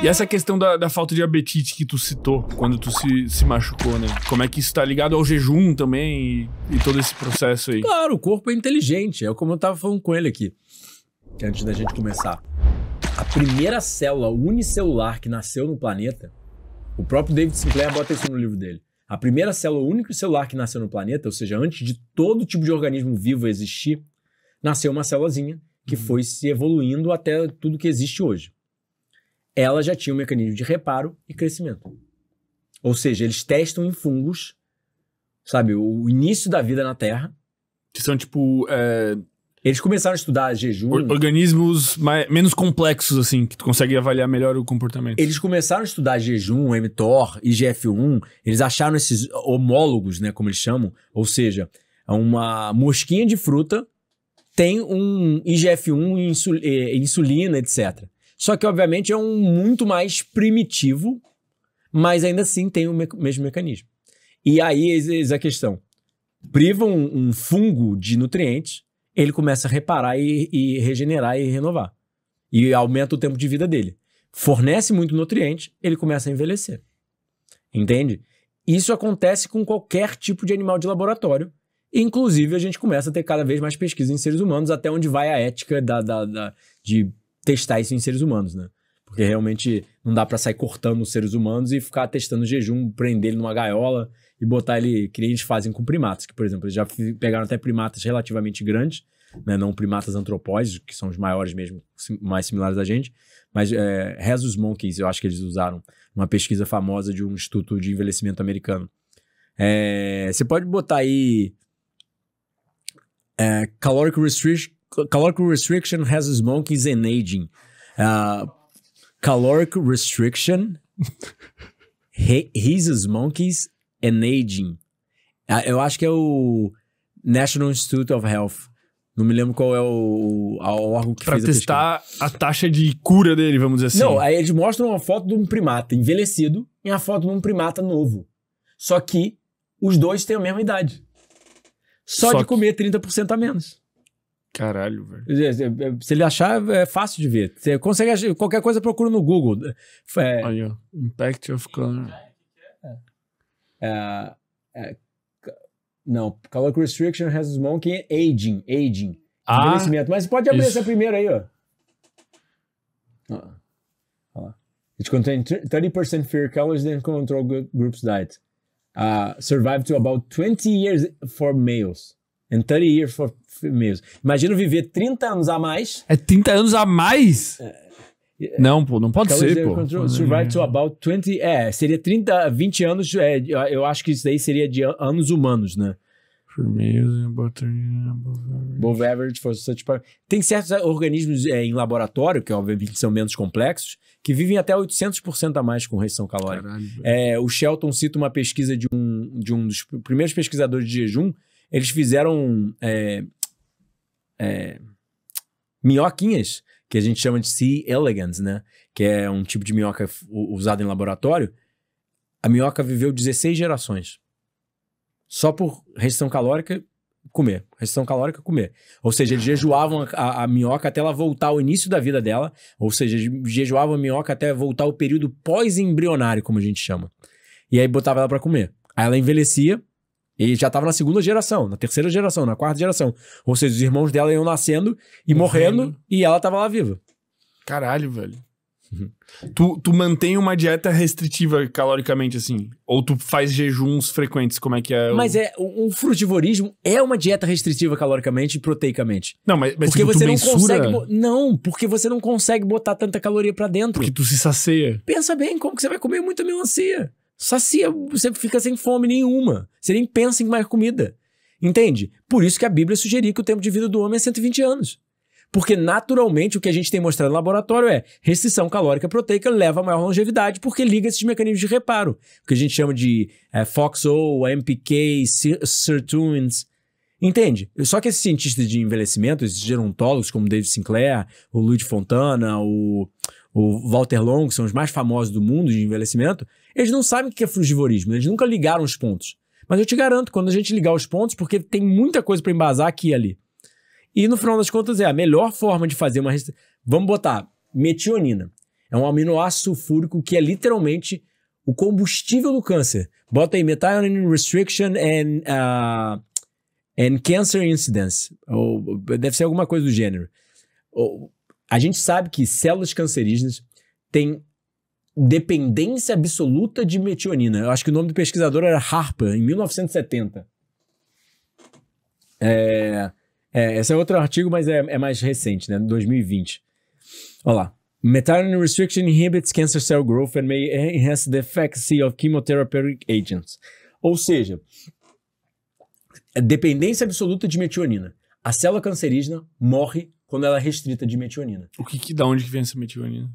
E essa questão da, da, falta de apetite que tu citou quando tu se, se machucou, né? Como é que isso tá ligado ao jejum também e, e todo esse processo aí? Claro, o corpo é inteligente. É como eu tava falando com ele aqui, antes da gente começar. A primeira célula unicelular que nasceu no planeta, o próprio David Sinclair bota isso no livro dele. A primeira célula unicelular que nasceu no planeta, ou seja, antes de todo tipo de organismo vivo existir, nasceu uma célulazinha que uhum. foi se evoluindo até tudo que existe hoje ela já tinha um mecanismo de reparo e crescimento. Ou seja, eles testam em fungos, sabe, o início da vida na Terra. Que são tipo. É... Eles começaram a estudar jejum. Or organismos mais, menos complexos, assim, que tu consegue avaliar melhor o comportamento. Eles começaram a estudar jejum, mTOR, IGF-1. Eles acharam esses homólogos, né, como eles chamam. Ou seja, uma mosquinha de fruta tem um IGF-1, é, insulina, etc. Só que, obviamente, é um muito mais primitivo, mas ainda assim tem o me mesmo mecanismo. E aí a questão. Priva um, um, fungo de nutrientes, ele começa a reparar e, e regenerar e renovar. E aumenta o tempo de vida dele. Fornece muito nutriente, ele começa a envelhecer. Entende? Isso acontece com qualquer tipo de animal de laboratório. Inclusive, a gente começa a ter cada vez mais pesquisa em seres humanos, até onde vai a ética da, da, da de testar isso em seres humanos, né? Porque realmente não dá para sair cortando os seres humanos e ficar testando jejum, prender ele numa gaiola e botar ele, que nem eles fazem com primatas, que, por exemplo, eles já pegaram até primatas relativamente grandes, né? não primatas antropóides, que são os maiores mesmo, mais similares a gente, mas é, Monkeys, eu acho que eles usaram, uma pesquisa famosa de um instituto de envelhecimento americano. É, você pode botar aí é, caloric restriction, caloric restriction has monkeys and aging. Uh, caloric restriction raises monkeys and aging. Uh, eu acho que é o National Institute of Health. Não me lembro qual é o, o órgão que pra fez a Pra testar a taxa de cura dele, vamos dizer assim. Não, aí eles mostram uma foto de um primata envelhecido e uma foto de um primata novo. Só que os dois têm a mesma idade. Só, Só de comer que... 30% a menos. Caralho, velho. É, é, é, se ele achar, é fácil de ver. Você consegue achar, qualquer coisa, procura no Google. É, Aí, ó. Impact of Color. É, é, não, Color Restriction has Monkey Aging. Aging. Ah, envelhecimento. Mas pode abrir isso. essa primeira aí, ó. Olha lá. It contains 30% fewer calories than control groups diet. Uh, survived to about 20 years for males. And 30 years for females. Imagina viver 30 anos a mais. É 30 anos a mais? É, é, não, pô, não pode então, ser, pô. Control, survive to about 20. É, seria 30, 20 anos. É, eu acho que isso daí seria de anos humanos, né? Firmeza, above average. Above average for such Tem certos organismos é, em laboratório, que obviamente são menos complexos, que vivem até 800% a mais com restrição calórica. Caralho, é, o Shelton cita uma pesquisa de um, de um dos primeiros pesquisadores de jejum, eles fizeram é, é, minhoquinhas, que a gente chama de C. elegans, né? Que é um tipo de minhoca usado em laboratório. A minhoca viveu 16 gerações. Só por restrição calórica, comer. Restrição calórica, comer. Ou seja, eles jejuavam a, a, minhoca até ela voltar ao início da vida dela. Ou seja, jejuavam a minhoca até voltar ao período pós-embrionário, como a gente chama. E aí botava ela para comer. Aí ela envelhecia, e já estava na segunda geração, na terceira geração, na quarta geração. Ou seja, os irmãos dela iam nascendo e morrendo, uhum. morrendo e ela estava lá viva. Caralho, velho. Uhum. Tu, tu mantém uma dieta restritiva caloricamente, assim? Ou tu faz jejuns frequentes? Como é que é? O... Mas é, o, o, frutivorismo é uma dieta restritiva caloricamente e proteicamente. Não, mas, mas porque tipo, você não mensura... consegue. Não, porque você não consegue botar tanta caloria para dentro. Porque tu se sacia. Pensa bem, como que você vai comer muita melancia? sacia, você fica sem fome nenhuma. Você nem pensa em mais comida. Entende? Por isso que a Bíblia sugeria que o tempo de vida do homem é 120 anos. Porque naturalmente o que a gente tem mostrado no laboratório é restrição calórica proteica leva a maior longevidade porque liga esses mecanismos de reparo, o que a gente chama de é, FOXO, MPK, sirtuins. Entende? Só que esses cientistas de envelhecimento, esses gerontólogos como David Sinclair, o Luiz Fontana, o o Walter Long, que são os mais famosos do mundo de envelhecimento, eles não sabem o que é frugivorismo, eles nunca ligaram os pontos. Mas eu te garanto, quando a gente ligar os pontos, porque tem muita coisa para embasar aqui e ali. E no final das contas, é a melhor forma de fazer uma. restrição. Vamos botar metionina. É um aminoácido sulfúrico que é literalmente o combustível do câncer. Bota aí metionine restriction and, uh, and cancer incidence. Ou, deve ser alguma coisa do gênero. Ou, a gente sabe que células cancerígenas têm dependência absoluta de metionina. Eu acho que o nome do pesquisador era Harper, em 1970. É, é, esse é outro artigo, mas é, é mais recente, né? 2020. Olha lá. Metionine restriction inhibits cancer cell growth and may enhance the efficacy of chemotherapeutic agents. Ou seja, dependência absoluta de metionina. A célula cancerígena morre quando ela é restrita de metionina. O que, que da onde que vem essa metionina?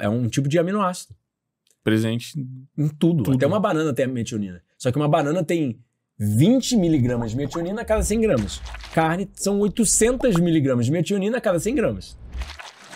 É um tipo de aminoácido. Presente em tudo. tudo. Até uma banana tem metionina. Só que uma banana tem 20 miligramas de metionina a cada 100 gramas. Carne são 800 miligramas de metionina a cada 100 gramas.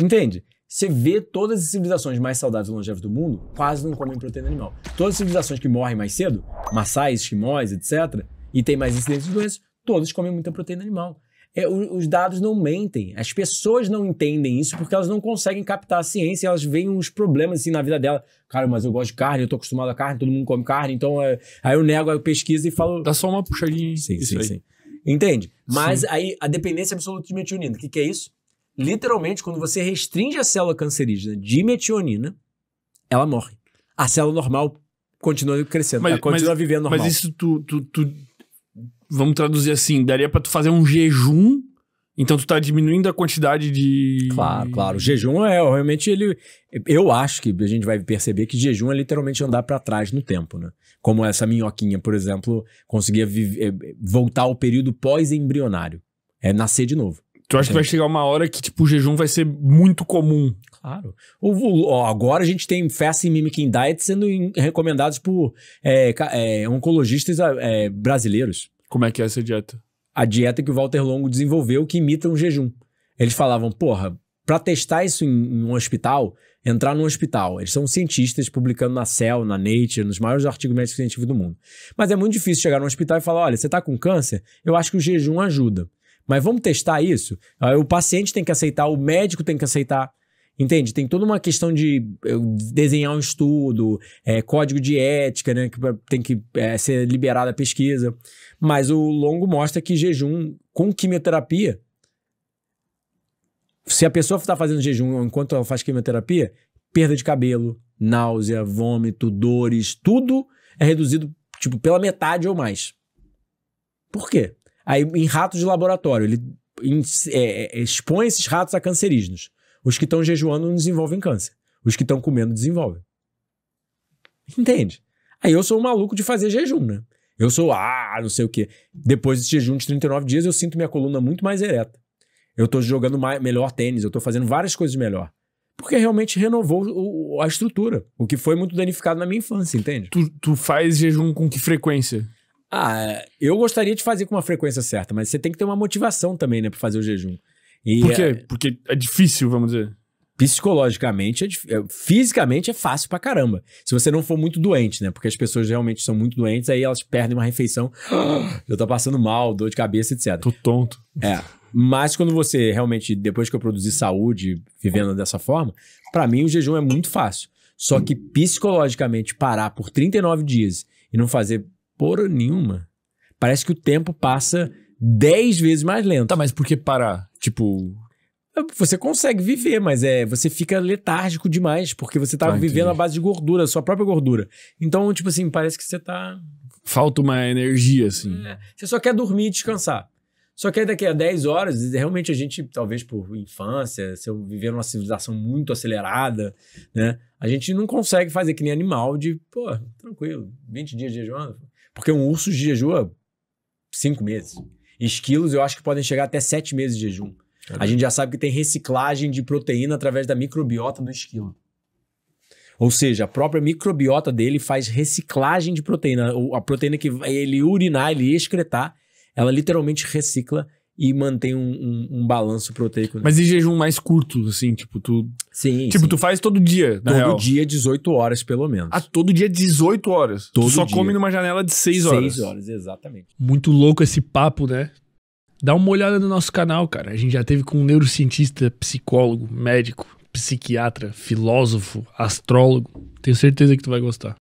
Entende? Você vê todas as civilizações mais saudáveis e longevas do mundo quase não comem proteína animal. Todas as civilizações que morrem mais cedo, maçais, esquimós, etc., e tem mais incidência de doenças, todas comem muita proteína animal é, os dados não mentem. As pessoas não entendem isso porque elas não conseguem captar a ciência, elas veem uns problemas assim na vida dela. Cara, mas eu gosto de carne, eu tô acostumado a carne, todo mundo come carne, então é... aí eu nego, aí eu pesquiso e falo. Dá só uma puxadinha. Sim, sim, aí. sim. Entende? Mas sim. aí a dependência absoluta de metionina, o que, que é isso? Literalmente, quando você restringe a célula cancerígena de metionina, ela morre. A célula normal continua crescendo, mas, ela continua mas, vivendo normal. Mas isso tu, tu, tu vamos traduzir assim, daria para tu fazer um jejum então tu tá diminuindo a quantidade de. Claro, claro. O jejum é realmente ele. Eu acho que a gente vai perceber que jejum é literalmente andar para trás no tempo, né? Como essa minhoquinha, por exemplo, conseguia eh, voltar ao período pós-embrionário. É nascer de novo. Tu acha que vai chegar uma hora que, tipo, o jejum vai ser muito comum? Claro. O, agora a gente tem fast mimicking diet sendo recomendados por é, é, oncologistas é, brasileiros. Como é que é essa dieta? A dieta que o Walter Longo desenvolveu que imita um jejum. Eles falavam, porra, para testar isso em, em, um hospital, entrar num hospital. Eles são cientistas publicando na Cell, na Nature, nos maiores artigos médicos científicos do mundo. Mas é muito difícil chegar num hospital e falar: olha, você está com câncer? Eu acho que o jejum ajuda. Mas vamos testar isso? Aí o paciente tem que aceitar, o médico tem que aceitar. Entende? Tem toda uma questão de eh, desenhar um estudo, é, código de ética, né? Que tem que é, ser liberada a pesquisa. Mas o longo mostra que jejum com quimioterapia, se a pessoa está fazendo jejum enquanto ela faz quimioterapia, perda de cabelo, náusea, vômito, dores, tudo é reduzido tipo pela metade ou mais. Por quê? Aí em ratos de laboratório, ele é, é, expõe esses ratos a cancerígenos. Os que estão jejuando não desenvolvem câncer. Os que estão comendo desenvolvem. Entende? Aí eu sou um maluco de fazer jejum, né? Eu sou, ah, não sei o quê. Depois desse jejum de 39 dias, eu sinto minha coluna muito mais ereta. Eu tô jogando mais, melhor tênis, eu tô fazendo várias coisas melhor. Porque realmente renovou o, a estrutura, o que foi muito danificado na minha infância, entende? Tu, tu faz jejum com que frequência? Ah, eu gostaria de fazer com uma frequência certa, mas você tem que ter uma motivação também, né, pra fazer o jejum. E Por quê? É... Porque é difícil, vamos dizer. Psicologicamente, é, é, fisicamente é fácil pra caramba. Se você não for muito doente, né? Porque as pessoas realmente são muito doentes, aí elas perdem uma refeição, eu tô passando mal, dor de cabeça, etc. Tô tonto. É. Mas quando você realmente, depois que eu produzi saúde, vivendo dessa forma, para mim o jejum é muito fácil. Só que psicologicamente parar por 39 dias e não fazer porra nenhuma, parece que o tempo passa 10 vezes mais lento. Tá, mas por que parar? Tipo, você consegue viver, mas é, você fica letárgico demais, porque você tá ah, vivendo a base de gordura, sua própria gordura. Então, tipo assim, parece que você tá falta uma energia assim. É, você só quer dormir e descansar. Só que aí daqui a 10 horas, realmente a gente, talvez por infância, se eu viver numa civilização muito acelerada, né? A gente não consegue fazer que nem animal de, pô, tranquilo, 20 dias de jejuando. Porque um urso jejua 5 meses. Esquilos, eu acho que podem chegar até sete meses de jejum. A gente já sabe que tem reciclagem de proteína através da microbiota do esquilo. Ou seja, a própria microbiota dele faz reciclagem de proteína. A proteína que ele urinar, ele excretar, ela literalmente recicla e mantém um, um, um balanço proteico. Né? Mas e jejum mais curto, assim, tipo, tu. Sim. Tipo, sim. tu faz todo dia. todo real. dia, 18 horas, pelo menos. Ah, todo dia, 18 horas. Todo tu só dia. come numa janela de 6 horas. 6 horas, exatamente. Muito louco esse papo, né? Dá uma olhada no nosso canal, cara. A gente já teve com um neurocientista, psicólogo, médico, psiquiatra, filósofo, astrólogo. Tenho certeza que tu vai gostar.